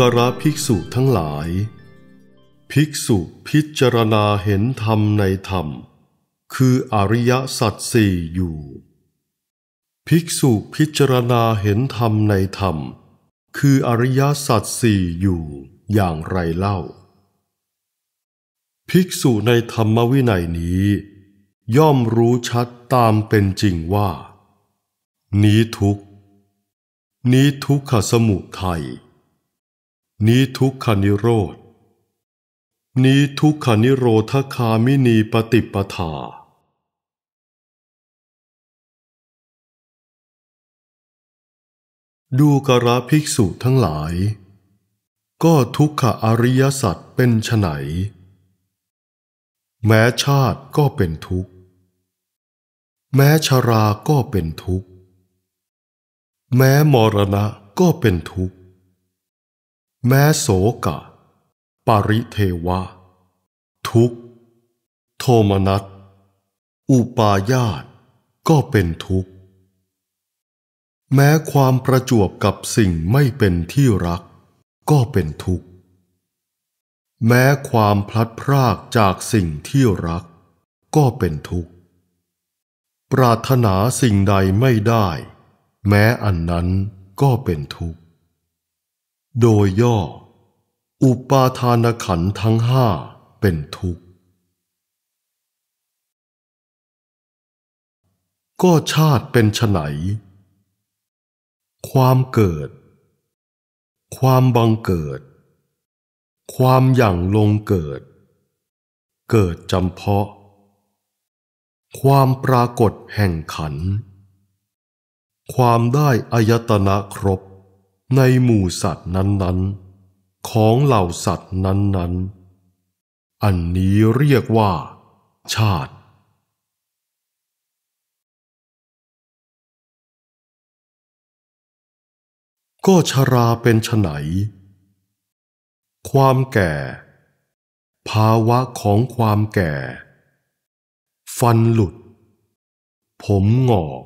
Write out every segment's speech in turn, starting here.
กระภิกษุทั้งหลาย ภิกษุพิจารณาเห็นธรรมในธรรม คืออริยสัจสี่อยู่ ภิกษุพิจารณาเห็นธรรมในธรรม คืออริยสัจสี่อยู่อย่างไรเล่า ภิกษุในธรรมวินัยนี้ ย่อมรู้ชัดตามเป็นจริงว่า นี้ทุกนี้ทุกขสมุทัยนี้ทุกขานิโรธ นี้ทุกขานิโรธคามินีปฏิปทา ดูกระภิกษุทั้งหลาย ก็ทุกขอริยสัจเป็นไฉนแม้ชาติก็เป็นทุกข์ แม้ชราก็เป็นทุกข์ แม้มรณะ ก็เป็นทุกข์แม้โสกะ ปริเทวะ ทุกโทมนัส อุปาญาต ก็เป็นทุกข์ แม้ความประจวบกับสิ่งไม่เป็นที่รัก ก็เป็นทุกข์ แม้ความพลัดพรากจากสิ่งที่รัก ก็เป็นทุกข์ ปรารถนาสิ่งใดไม่ได้ แม้อันนั้นก็เป็นทุกข์โดยย่อ อุปาทานขันทั้งห้าเป็นทุกข์ ก็ชาติเป็นฉไนความเกิด ความบังเกิด ความอย่างลงเกิด เกิดจำเพาะ ความปรากฏแห่งขัน ความได้อายตนะครบในหมู่สัตว์นั้น ๆ ของเหล่าสัตว์นั้น ๆ อันนี้เรียกว่า ชาติ ก็ชราเป็นไฉนความแก่ ภาวะของความแก่ ฟันหลุด ผมหงอก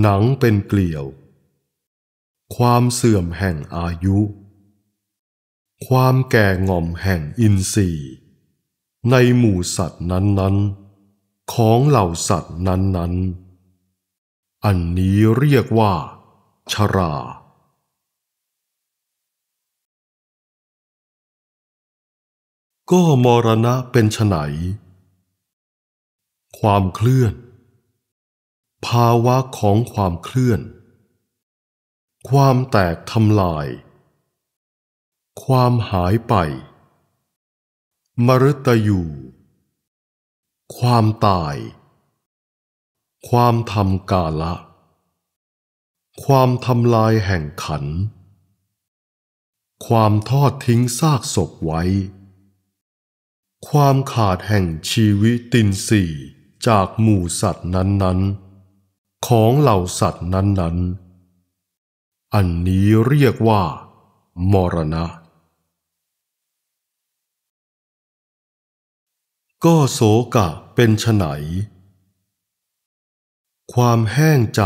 หนังเป็นเกลียวความเสื่อมแห่งอายุ ความแก่ง่อมแห่งอินทรีย์ ในหมู่สัตว์นั้น ๆ ของเหล่าสัตว์นั้น ๆ อันนี้เรียกว่า ชรา ก็มรณะเป็นไฉนความเคลื่อน ภาวะของความเคลื่อนความแตกทำลาย ความหายไป มรตยูความตาย ความทำกาละ ความทำลายแห่งขัน ความทอดทิ้งซากศพไว้ ความขาดแห่งชีวิตินสีจากหมู่สัตว์นั้น ๆ ของเหล่าสัตว์นั้น ๆอันนี้เรียกว่า มรณะก็โศกะเป็นไฉนความแห้งใจ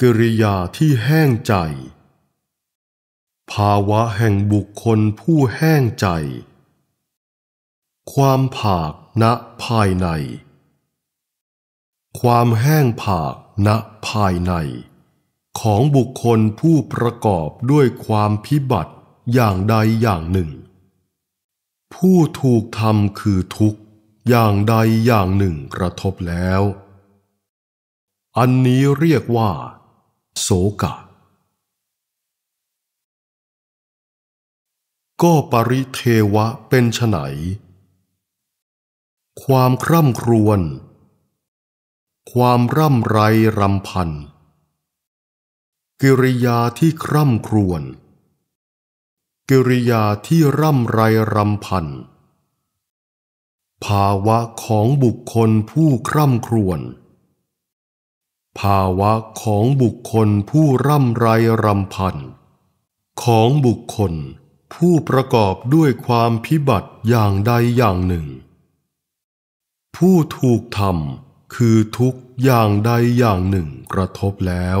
กิริยาที่แห้งใจ ภาวะแห่งบุคคลผู้แห้งใจ ความผากณภายใน ความแห้งผากณภายในของบุคคลผู้ประกอบด้วยความพิบัติอย่างใดอย่างหนึ่ง ผู้ถูกทำคือทุกข์อย่างใดอย่างหนึ่งกระทบแล้ว อันนี้เรียกว่าโสกะก็ปริเทวะเป็นไฉนความคร่ำครวญความร่ำไรรำพันธ์กิริยาที่คร่ำครวญกิริยาที่ร่ำไรรำพัน ภาวะของบุคคลผู้คร่ำ ครวญภาวะของบุคคลผู้ร่ำไรรำพัน ของบุคคลผู้ประกอบด้วยความพิบัติอย่างใดอย่างหนึ่ง ผู้ถูกทำคือทุกอย่างใดอย่างหนึ่งกระทบแล้ว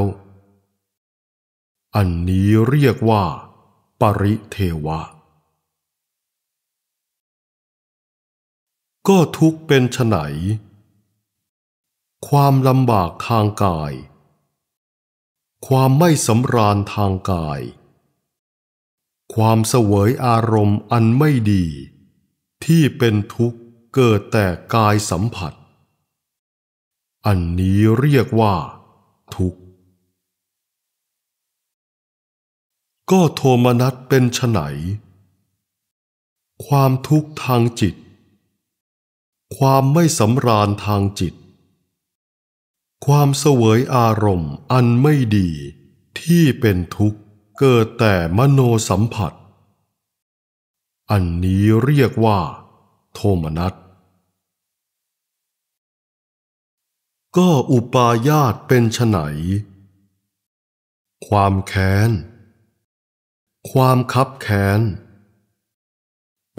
อันนี้เรียกว่าปริเทวะ ก็ทุกเป็นไฉนความลำบากทางกาย ความไม่สำราญทางกาย ความเสวยอารมณ์อันไม่ดี ที่เป็นทุกข์เกิดแต่กายสัมผัส อันนี้เรียกว่าทุกข์ก็โทมนัสเป็นไหน ความทุกข์ทางจิต ความไม่สำราญทางจิต ความเสวยอารมณ์อันไม่ดีที่เป็นทุกข์เกิดแต่มโนสัมผัส อันนี้เรียกว่าโทมนัสก็อุปายาตเป็นไฉนความแค้นความคับแค้น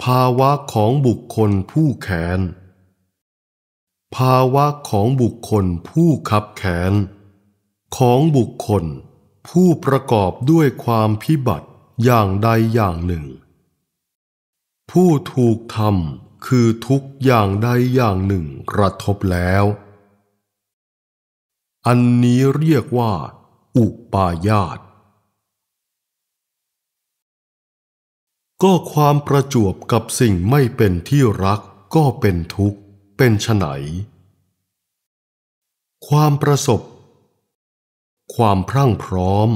ภาวะของบุคคลผู้แค้นภาวะของบุคคลผู้คับแค้นของบุคคล ผู้ประกอบด้วยความพิบัติอย่างใดอย่างหนึ่ง ผู้ถูกทำคือทุกอย่างใดอย่างหนึ่งกระทบแล้ว อันนี้เรียกว่า อุปายาตก็ความประจวบกับสิ่งไม่เป็นที่รักก็เป็นทุกข์เป็นไฉนความประสบ ความพรั่งพร้อม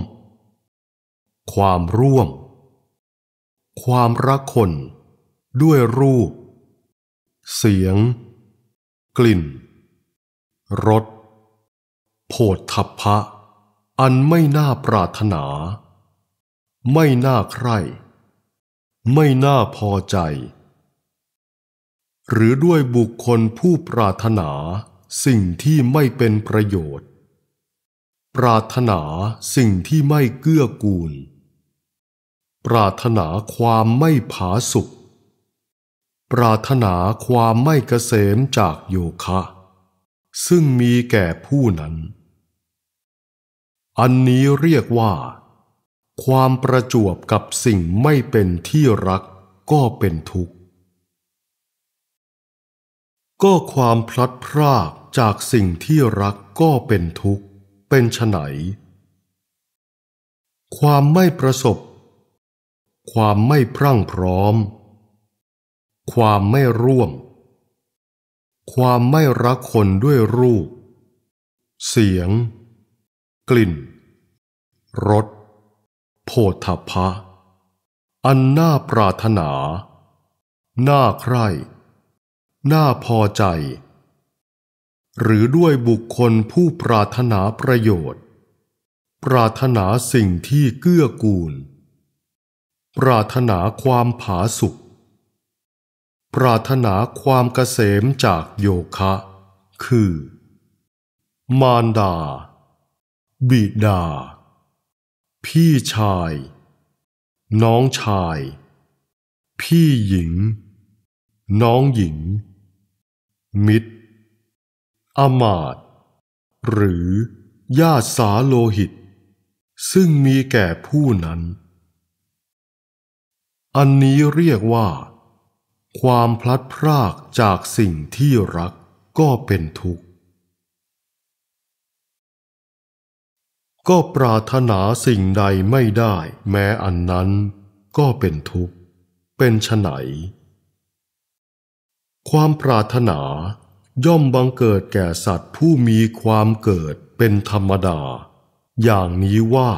ความร่วม ความรักคนด้วยรูป เสียง กลิ่นรสโผฏฐัพพะ อันไม่น่าปรารถนา ไม่น่าใคร่ไม่น่าพอใจ หรือด้วยบุคคลผู้ปรารถนาสิ่งที่ไม่เป็นประโยชน์ ปรารถนาสิ่งที่ไม่เกื้อกูล ปรารถนาความไม่ผาสุกปรารถนาความไม่เกษมจากโยคะ ซึ่งมีแก่ผู้นั้น อันนี้เรียกว่าความประจวบกับสิ่งไม่เป็นที่รักก็เป็นทุกข์ ก็ความพลัดพรากจากสิ่งที่รักก็เป็นทุกข์เป็นฉไหน ความไม่ประสบ ความไม่พรั่งพร้อม ความไม่ร่วม ความไม่รักคนด้วยรูป เสียง กลิ่นรสโพธพะอันน่าปรารถนา น่าใคร่น่าพอใจ หรือด้วยบุคคลผู้ปรารถนาประโยชน์ ปรารถนาสิ่งที่เกื้อกูล ปรารถนาความผาสุกปรารถนาความเกษมจากโยคะ คือ มารดา บิดาพี่ชาย น้องชาย พี่หญิง น้องหญิง มิตร อมาตหรือ ญาติสาโลหิต ซึ่งมีแก่ผู้นั้น อันนี้เรียกว่า ความพลัดพรากจากสิ่งที่รักก็เป็นทุกข์ก็ปรารถนาสิ่งใดไม่ได้ แม้อันนั้นก็เป็นทุกข์ เป็นไหน ความปรารถนาย่อมบังเกิดแก่สัตว์ผู้มีความเกิดเป็นธรรมดา อย่างนี้ว่า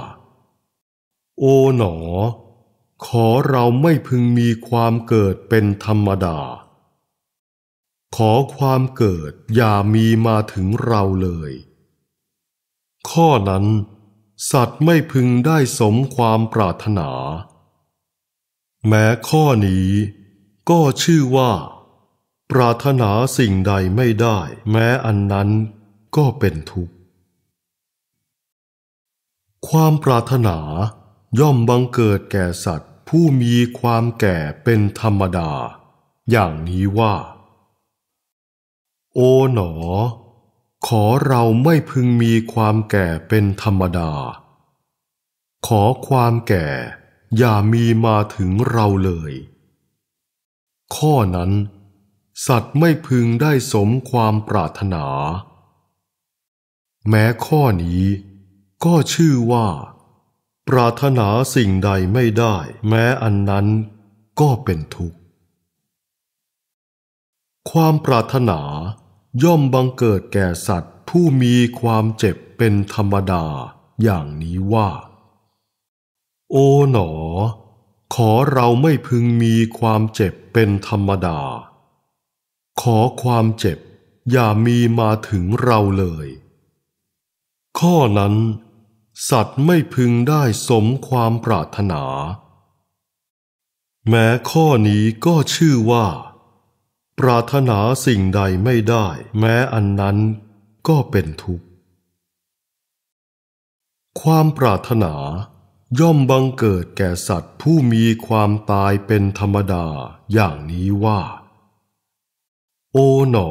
โอ๋หนอ ขอเราไม่พึงมีความเกิดเป็นธรรมดา ขอความเกิดอย่ามีมาถึงเราเลย ข้อนั้นสัตว์ไม่พึงได้สมความปรารถนา แม้ข้อนี้ ก็ชื่อว่า ปรารถนาสิ่งใดไม่ได้ แม้อันนั้นก็เป็นทุกข์ ความปรารถนาย่อมบังเกิดแก่สัตว์ผู้มีความแก่เป็นธรรมดา อย่างนี้ว่า โอ๋หนอขอเราไม่พึงมีความแก่เป็นธรรมดา ขอความแก่อย่ามีมาถึงเราเลย ข้อนั้น สัตว์ไม่พึงได้สมความปรารถนา แม้ข้อนี้ ก็ชื่อว่า ปรารถนาสิ่งใดไม่ได้ แม้อันนั้นก็เป็นทุกข์ความปรารถนาย่อมบังเกิดแก่สัตว์ผู้มีความเจ็บเป็นธรรมดาอย่างนี้ว่า โอ๋หนอ ขอเราไม่พึงมีความเจ็บเป็นธรรมดา ขอความเจ็บอย่ามีมาถึงเราเลย ข้อนั้นสัตว์ไม่พึงได้สมความปรารถนา แม้ข้อนี้ก็ชื่อว่าปรารถนาสิ่งใดไม่ได้ แม้อันนั้นก็เป็นทุกข์ ความปรารถนาย่อมบังเกิดแก่สัตว์ผู้มีความตายเป็นธรรมดาอย่างนี้ว่า โอ๋หนอ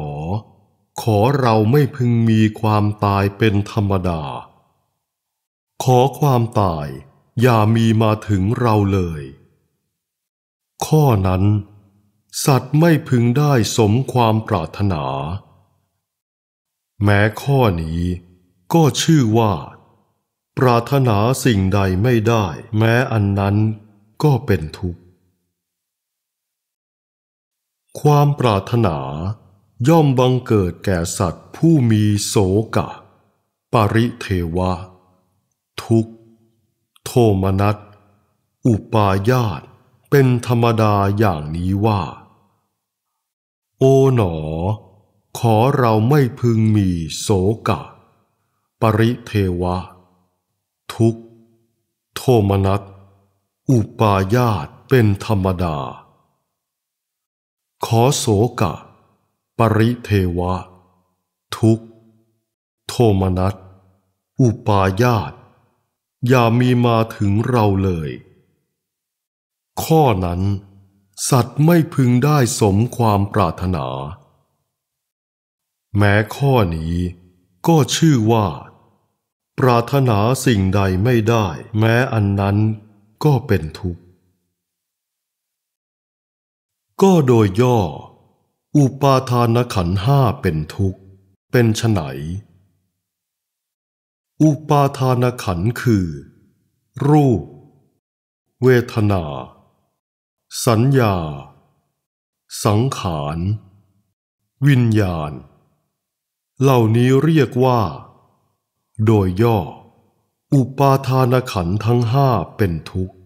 ขอเราไม่พึงมีความตายเป็นธรรมดา ขอความตายอย่ามีมาถึงเราเลย ข้อนั้นสัตว์ไม่พึงได้สมความปรารถนา แม้ข้อนี้ก็ชื่อว่า ปรารถนาสิ่งใดไม่ได้ แม้อันนั้นก็เป็นทุกข์ ความปรารถนาย่อมบังเกิดแก่สัตว์ผู้มีโสกะ ปริเทวะ ทุกขโทมนัสอุปายาต เป็นธรรมดาอย่างนี้ว่าโอ๋หนอ ขอเราไม่พึงมีโศกะ ปริเทวะ ทุกโทมนัสอุปาญาตเป็นธรรมดา ขอโศกะ ปริเทวะ ทุกโทมนัสอุปาญาตอย่ามีมาถึงเราเลย ข้อนั้นสัตว์ไม่พึงได้สมความปรารถนา แม้ข้อนี้ก็ชื่อว่า ปรารถนาสิ่งใดไม่ได้ แม้อันนั้นก็เป็นทุกข์ ก็โดยย่อ อุปาทานขันห้าเป็นทุกข์เป็นไหน อุปาทานขันคือ รูป เวทนาสัญญา สังขาร วิญญาณ เหล่านี้เรียกว่า โดยย่อ อุปาทานขันทั้งห้าเป็นทุกข์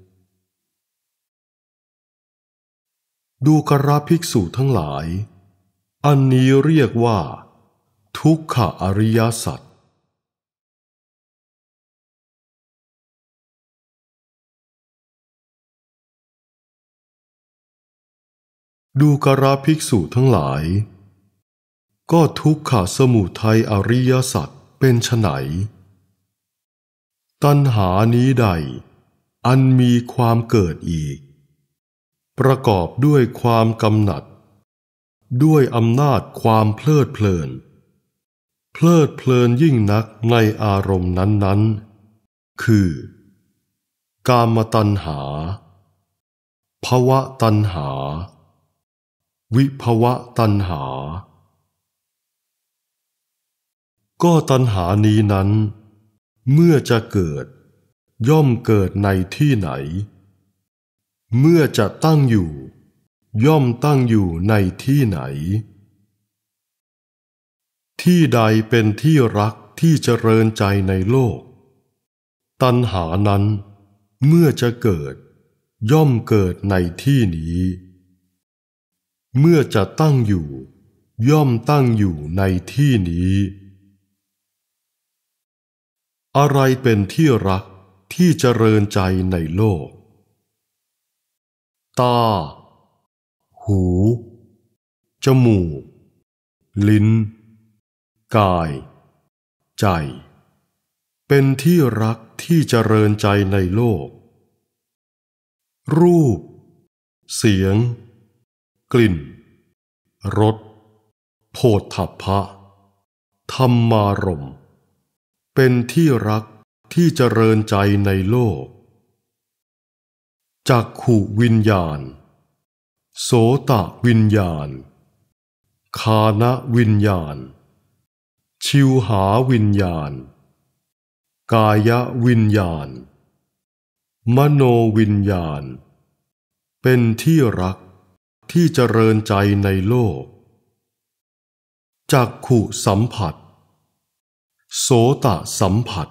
ดูกราภิกษุทั้งหลาย อันนี้เรียกว่า ทุกขอริยสัจดูกราภิกษุทั้งหลาย ก็ทุกขาสมุทัยอริยสัจเป็นไฉนตัณหานี้ใด อันมีความเกิดอีก ประกอบด้วยความกำหนัด ด้วยอำนาจความเพลิดเพลิน เพลิดเพลินยิ่งนักในอารมณ์นั้นๆ คือ กามตัณหา ภวะตัณหาวิภวะตัณหา ก็ตัณหานี้นั้น เมื่อจะเกิด ย่อมเกิดในที่ไหน เมื่อจะตั้งอยู่ ย่อมตั้งอยู่ในที่ไหน ที่ใดเป็นที่รักที่เจริญใจในโลก ตัณหานั้น เมื่อจะเกิดย่อมเกิดในที่นี้เมื่อจะตั้งอยู่ ย่อมตั้งอยู่ในที่นี้ อะไรเป็นที่รักที่เจริญใจในโลก ตา หู จมูก ลิ้น กาย ใจ เป็นที่รักที่เจริญใจในโลก รูป เสียงกลิ่นรสโพธพะธรรมารม เป็นที่รักที่เจริญใจในโลกจากขูวิญญาณ โสตะวิญญาณคานะวิญญาณ ชิวหาวิญญาณ กายวิญญาณ มโนวิญญาณ เป็นที่รักที่เจริญใจในโลกจากขู่สัมผัส โสตะสัมผัส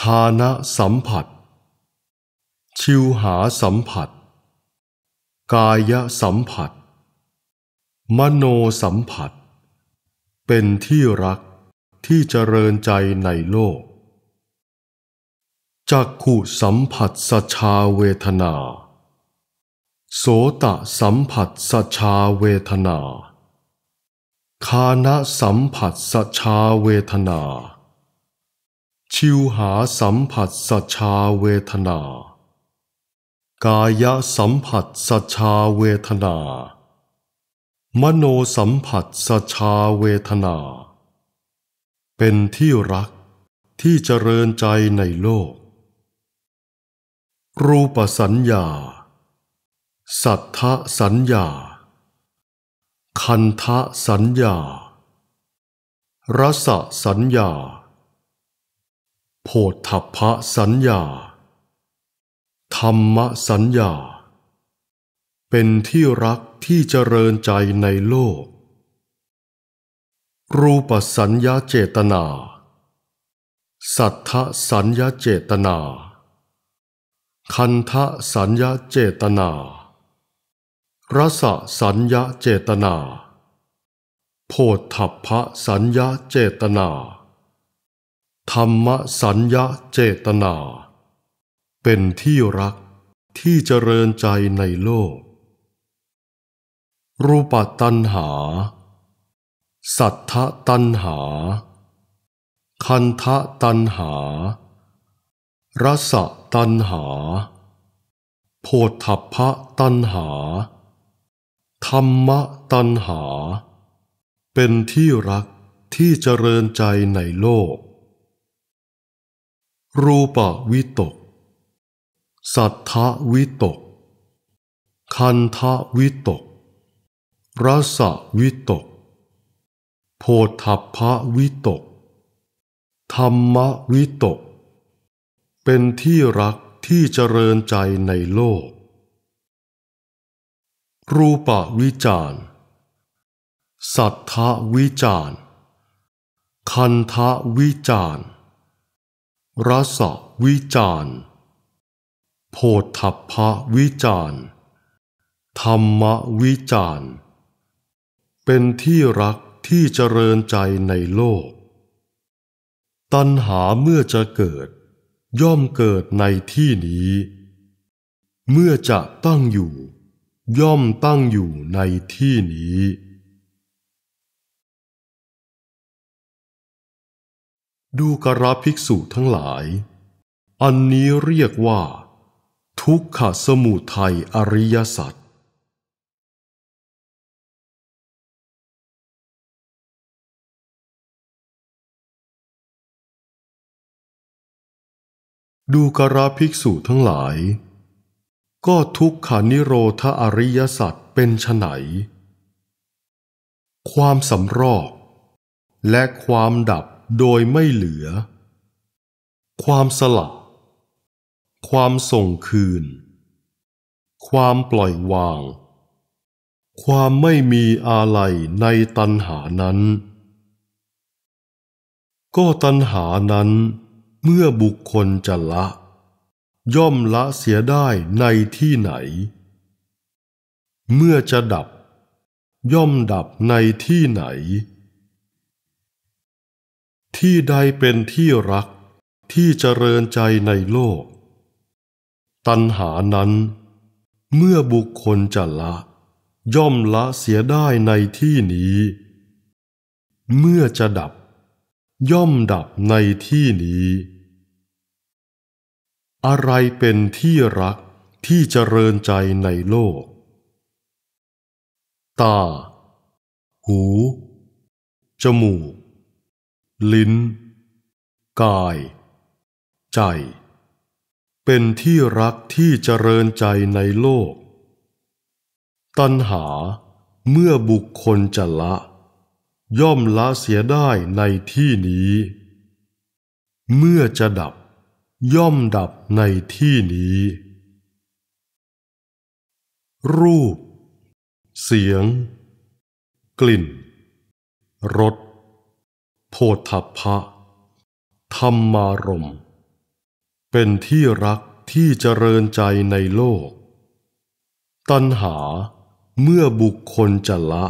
คานะสัมผัส ชิวหาสัมผัส กายสัมผัส มโนสัมผัส เป็นที่รักที่เจริญใจในโลก จักขุสัมผัสสชาเวทนาโสตสัมผัสสชาเวทนา คานะสัมผัสสชาเวทนา ชิวหาสัมผัสสชาเวทนา กายะสัมผัสสชาเวทนา มโนสัมผัสสชาเวทนา เป็นที่รักที่เจริญใจในโลก รูปสัญญาสัทธสัญญา คันทะสัญญา รสสัญญา โพธพะสัญญา ธรรมสัญญา เป็นที่รักที่เจริญใจในโลก รูปสัญญาเจตนา สัทธสัญญาเจตนา คันทะสัญญาเจตนารสสัญญาเจตนาโพธพะสัญญาเจตนา ธรรมสัญญาเจตนา เป็นที่รักที่เจริญใจในโลก รูปตัณหา สัทธตัณหา คันธตัณหา รสตัณหาโพธพะตัณหาธรรมะตันหาเป็นที่รักที่เจริญใจในโลก รูปวิตก สัทธวิตกคันทวิตกรสวิตก โพธพะวิตกธรรมวิตก เป็นที่รักที่เจริญใจในโลกรูปวิจารสัทธวิจารคันทวิจารรสวิจารโพธพวิจารธรรมวิจาร เป็นที่รักที่เจริญใจในโลก ตัณหาเมื่อจะเกิดย่อมเกิดในที่นี้ เมื่อจะตั้งอยู่ย่อมตั้งอยู่ในที่นี้ ดูกราภิกษุทั้งหลาย อันนี้เรียกว่า ทุกขสมุทัยอริยสัจ ดูกราภิกษุทั้งหลายก็ทุกขานิโรธอริยสัจเป็นฉไหน ความสำรอกและความดับโดยไม่เหลือ ความสลับ ความส่งคืน ความปล่อยวาง ความไม่มีอะไรในตัณหานั้น ก็ตัณหานั้นเมื่อบุคคลจะละย่อมละเสียได้ในที่ไหน เมื่อจะดับย่อมดับในที่ไหน ที่ใดเป็นที่รักที่เจริญใจในโลก ตัณหานั้นเมื่อบุคคลจะละ ย่อมละเสียได้ในที่นี้ เมื่อจะดับย่อมดับในที่นี้อะไรเป็นที่รักที่เจริญใจในโลก ตา หู จมูก ลิ้น กาย ใจ เป็นที่รักที่เจริญใจในโลก ตัณหาเมื่อบุคคลจะละ ย่อมละเสียได้ในที่นี้ เมื่อจะดับย่อมดับในที่นี้ รูป เสียง กลิ่น รสโพธพะ ธรรมารม เป็นที่รักที่เจริญใจในโลก ตัณหาเมื่อบุคคลจะละ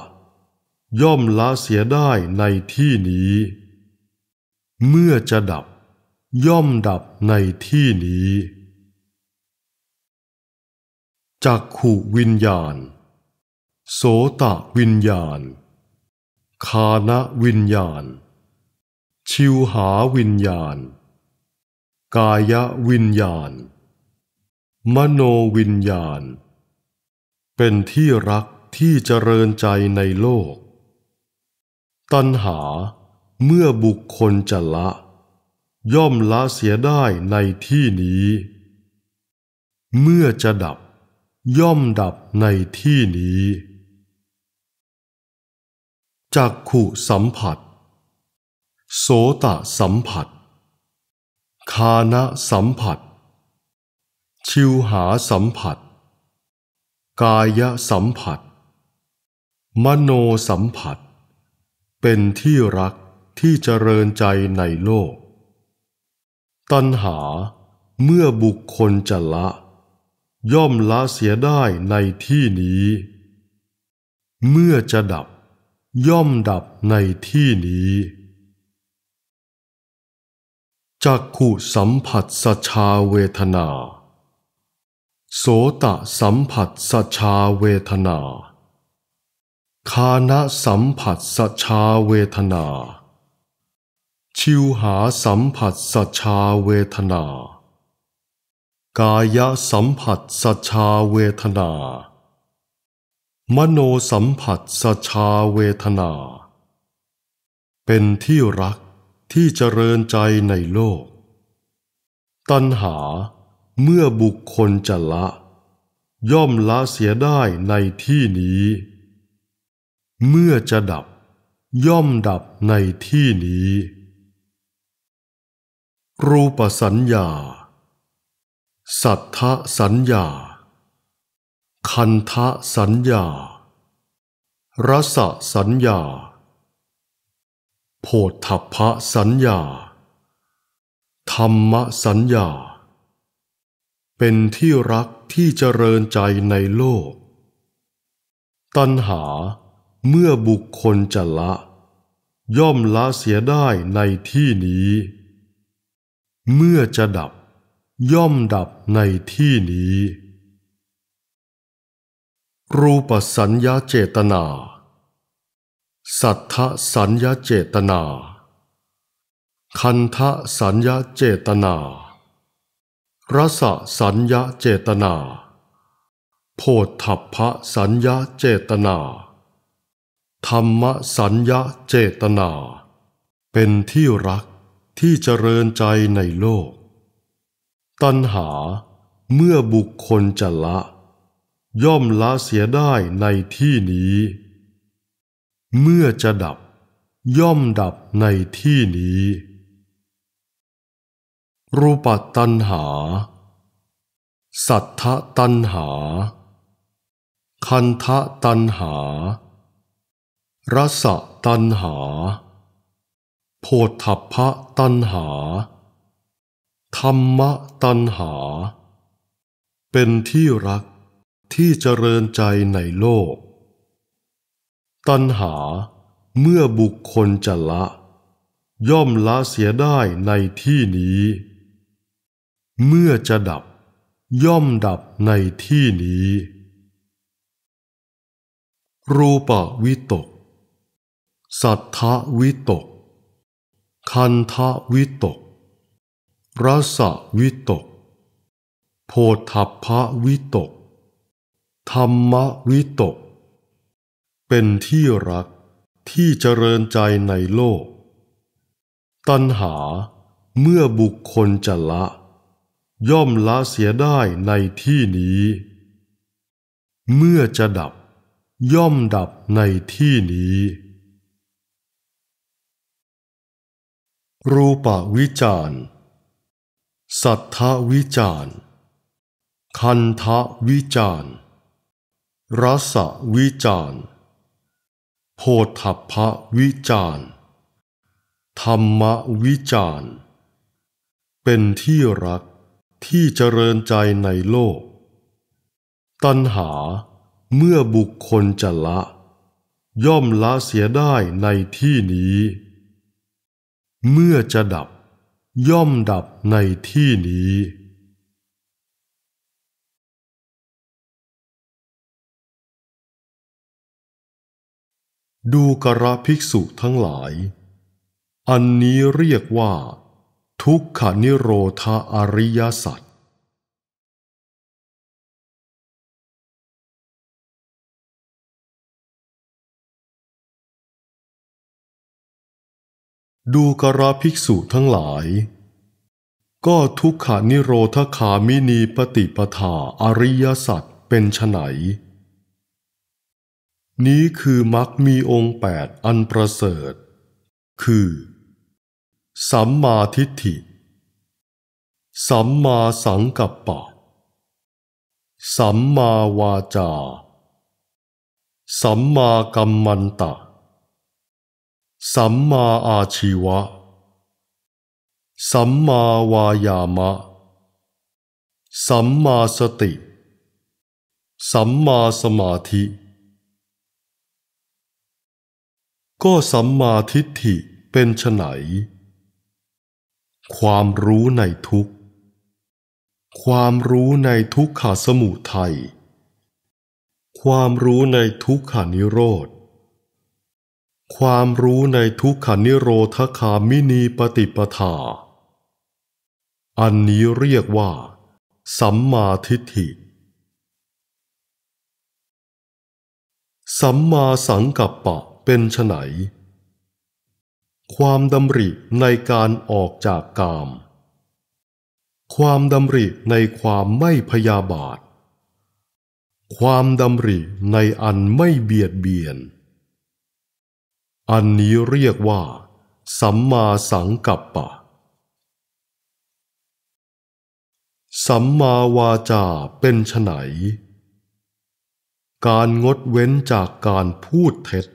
ย่อมละเสียได้ในที่นี้ เมื่อจะดับย่อมดับในที่นี้ จักขุวิญญาณ โสตะวิญญาณคานะวิญญาณ ชิวหาวิญญาณ กายวิญญาณ มโนวิญญาณ เป็นที่รักที่เจริญใจในโลก ตัณหาเมื่อบุคคลจะละย่อมละเสียได้ในที่นี้ เมื่อจะดับย่อมดับในที่นี้ จักขุสัมผัส โสตสัมผัสคานะสัมผัส ชิวหาสัมผัส กายสัมผัส มโนสัมผัส เป็นที่รักที่เจริญใจในโลกตัณหาเมื่อบุคคลจะละ ย่อมละเสียได้ในที่นี้ เมื่อจะดับย่อมดับในที่นี้จักขุสัมผัสสชาเวทนา โสตสัมผัสสชาเวทนา คานะสัมผัสสชาเวทนาชิวหาสัมผัสสัชาเวทนา กายสัมผัสสัชาเวทนา มโนสัมผัสสัชาเวทนา เป็นที่รักที่เจริญใจในโลก ตัณหาเมื่อบุคคลจะละ ย่อมละเสียได้ในที่นี้ เมื่อจะดับย่อมดับในที่นี้รูปสัญญา สัทธสัญญา คันทะสัญญา รสสัญญา โพธพะสัญญา ธรรมสัญญา เป็นที่รักที่เจริญใจในโลก ตัณหาเมื่อบุคคลจะละ ย่อมละเสียได้ในที่นี้เมื่อจะดับย่อมดับในที่นี้รูปสัญญาเจตนา สัทธสัญญาเจตนา คันทะสัญญาเจตนารสสัญญาเจตนา โพธพพสัญญาเจตนา ธรรมสัญญาเจตนา เป็นที่รักที่เจริญใจในโลก ตัณหาเมื่อบุคคลจะละ ย่อมละเสียได้ในที่นี้ เมื่อจะดับย่อมดับในที่นี้ รูปตัณหา สัทธตัณหา คันทะตัณหารสตัณหาโพธพะตัณหา ธรรมะตัณหา เป็นที่รักที่เจริญใจในโลก ตัณหาเมื่อบุคคลจะละ ย่อมละเสียได้ในที่นี้ เมื่อจะดับย่อมดับในที่นี้ รูปวิตก สัทธวิตกคันทะวิตกรสะวิตก โพธพะวิตกธรรมวิตก เป็นที่รักที่เจริญใจในโลก ตัณหาเมื่อบุคคลจะละ ย่อมละเสียได้ในที่นี้ เมื่อจะดับย่อมดับในที่นี้รูปวิจารสัทธวิจารคันทวิจารรสวิจารโพธพวิจารธรรมวิจารเป็นที่รักที่เจริญใจในโลก ตัณหาเมื่อบุคคลจะละ ย่อมละเสียได้ในที่นี้เมื่อจะดับย่อมดับในที่นี้ ดูกระภิกษุทั้งหลาย อันนี้เรียกว่า ทุกขนิโรธาอริยสัจดูกระภิกษุทั้งหลาย ก็ทุกขานิโรธคามินีปฏิปทาอริยสัจเป็นไฉนนี้คือมักมีองค์แปดอันประเสริฐคือ สัมมาทิฏฐิ สัมมาสังกัปปะ สัมมาวาจา สัมมากัมมันตะสัมมาอาชีวะ สัมมาวายามะ สัมมาสติ สัมมาสมาธิ ก็สัมมาทิฏฐิเป็นไฉนความรู้ในทุกข์ ความรู้ในทุกขสมุทัย ความรู้ในทุกขานิโรธความรู้ในทุกขนิโรธคามินีปฏิปทา อันนี้เรียกว่า สัมมาทิฏฐิ สัมมาสังกัปปะเป็นไนความดำริในการออกจากกาม ความดำริในความไม่พยาบาท ความดำริในอันไม่เบียดเบียนอันนี้เรียกว่า สัมมาสังกัปปะ สัมมาวาจาเป็นไหนการงดเว้นจากการพูดเท็จ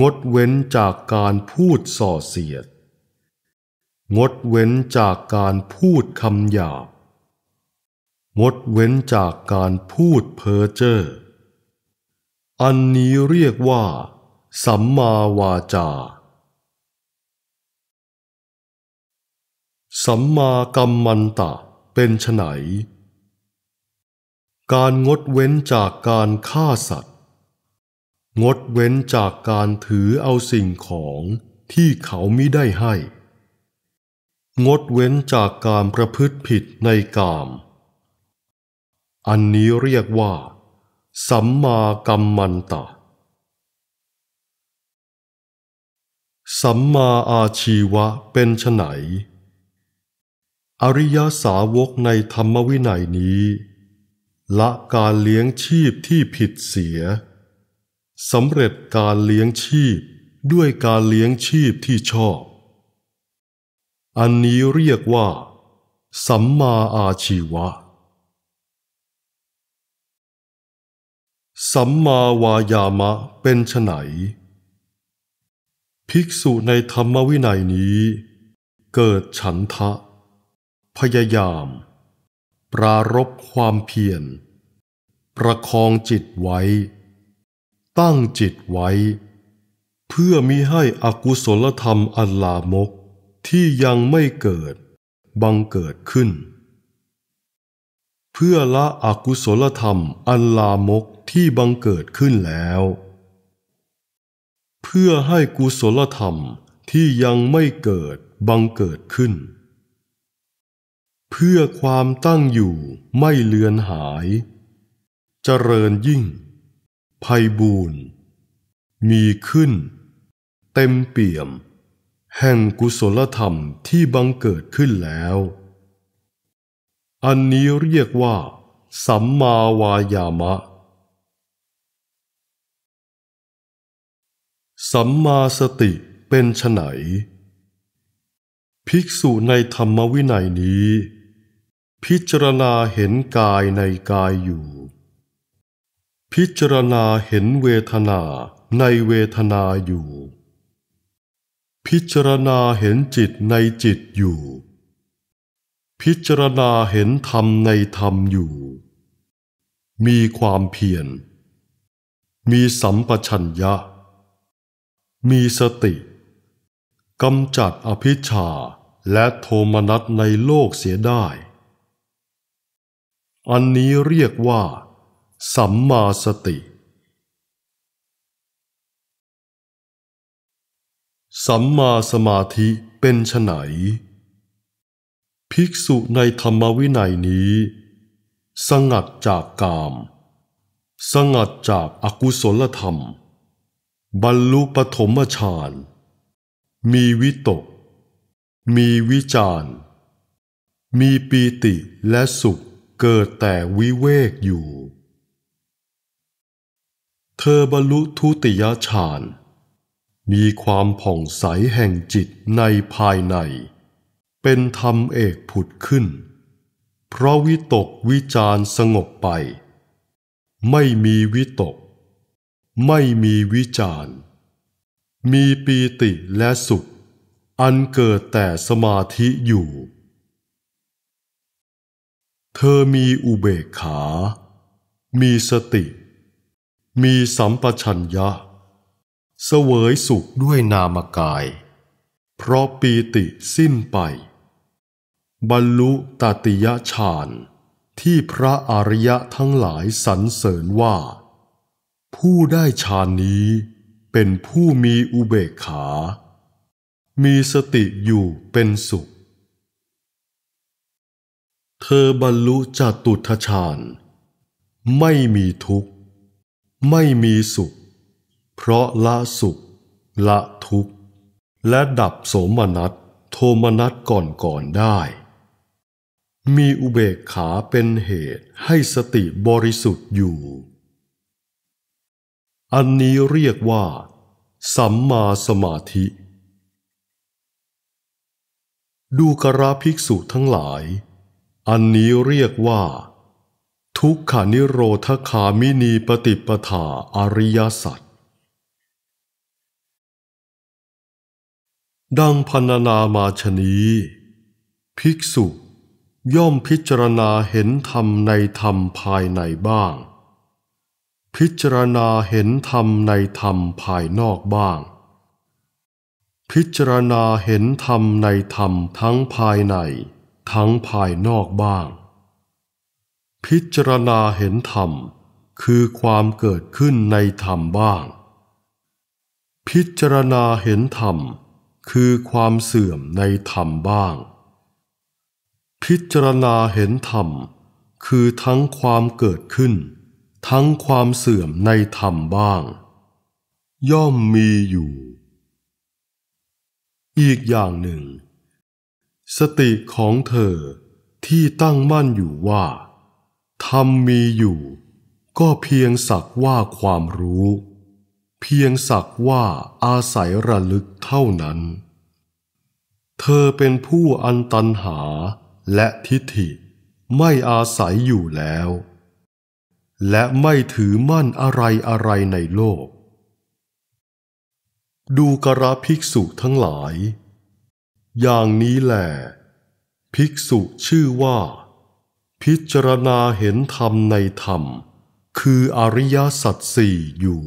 งดเว้นจากการพูดส่อเสียด งดเว้นจากการพูดคำหยาบ งดเว้นจากการพูดเพ้อเจ้อ อันนี้เรียกว่าสัมมาวาจา สัมมากัมมันตะ เป็นไนการงดเว้นจากการฆ่าสัตว์ งดเว้นจากการถือเอาสิ่งของที่เขามิได้ให้ งดเว้นจากการประพฤติผิดในกาม อันนี้เรียกว่าสัมมากัมมันตะสัมมาอาชีวะเป็นไนอริยสาวกในธรรมวินัยนี้ ละการเลี้ยงชีพที่ผิดเสียสำเร็จการเลี้ยงชีพด้วยการเลี้ยงชีพที่ชอบ อันนี้เรียกว่า สัมมาอาชีวะ สัมมาวายามะเป็นไฉนภิกษุในธรรมวินัยนี้ เกิดฉันทะ พยายาม ปรารบความเพียรประคองจิตไว้ ตั้งจิตไว้ เพื่อมิให้อกุศลธรรมอันลามกที่ยังไม่เกิดบังเกิดขึ้น เพื่อละอกุศลธรรมอันลามกที่บังเกิดขึ้นแล้วเพื่อให้กุศลธรรมที่ยังไม่เกิดบังเกิดขึ้น เพื่อความตั้งอยู่ไม่เลือนหาย เจริญยิ่ง ภัยบูนมีขึ้น เต็มเปี่ยม แห่งกุศลธรรมที่บังเกิดขึ้นแล้ว อันนี้เรียกว่า สัมมาวายามะสัมมาสติเป็นฉไหนภิกษุในธรรมวินัยนี้ พิจารณาเห็นกายในกายอยู่ พิจารณาเห็นเวทนาในเวทนาอยู่ พิจารณาเห็นจิตในจิตอยู่ พิจารณาเห็นธรรมในธรรมอยู่ มีความเพียรมีสัมปชัญญะมีสติกำจัดอภิชาและโทมนัสในโลกเสียได้ อันนี้เรียกว่าสัมมาสติ สัมมาสมาธิเป็นฉไหน ภิกษุในธรรมวินัยนี้ สงัดจากกาม สงัดจากอากุศลธรรมบรรลุปฐมฌานมีวิตก มีวิจารมีปีติและสุขเกิดแต่วิเวกอยู่ เธอบรรลุทุติยฌานมีความผ่องใสแห่งจิตในภายใน เป็นธรรมเอกผุดขึ้น เพราะวิตกวิจารสงบไป ไม่มีวิตกไม่มีวิจารณ์ มีปีติและสุข อันเกิดแต่สมาธิอยู่ เธอมีอุเบกขา มีสติ มีสัมปชัญญะ เสวยสุขด้วยนามกาย เพราะปีติสิ้นไป บรรลุตติยฌานที่พระอริยะทั้งหลายสรรเสริญว่าผู้ได้ฌานนี้เป็นผู้มีอุเบกขา มีสติอยู่เป็นสุข เธอบรรลุจตุทฌาน ไม่มีทุกข์ ไม่มีสุข เพราะละสุข ละทุกข์ และดับโสมนัสโทมนัสก่อนก่อนได้ มีอุเบกขาเป็นเหตุให้สติบริสุทธิ์อยู่อันนี้เรียกว่า สัมมาสมาธิ ดูกราภิกษุทั้งหลาย อันนี้เรียกว่า ทุกขานิโรธคามินีปฏิปทาอริยสัจดังพันนามาชนี ภิกษุ ย่อมพิจารณาเห็นธรรมในธรรมภายในบ้างพิจารณาเห็นธรรมในธรรมภายนอกบ้าง พิจารณาเห็นธรรมในธรรมทั้งภายในทั้งภายนอกบ้าง พิจารณาเห็นธรรมคือความเกิดขึ้นในธรรมบ้าง พิจารณาเห็นธรรมคือความเสื่อมในธรรมบ้าง พิจารณาเห็นธรรมคือทั้งความเกิดขึ้นทั้งความเสื่อมในธรรมบ้าง ย่อมมีอยู่ อีกอย่างหนึ่ง สติของเธอที่ตั้งมั่นอยู่ว่า ธรรมมีอยู่ ก็เพียงสักว่าความรู้ เพียงสักว่าอาศัยระลึกเท่านั้น เธอเป็นผู้อันตันหาและทิฏฐิไม่อาศัยอยู่แล้วและไม่ถือมั่นอะไรอะไรในโลก ดูกระภิกษุทั้งหลาย อย่างนี้แหลภิกษุชื่อว่า พิจารณาเห็นธรรมในธรรม คืออริยสัจสี่อยู่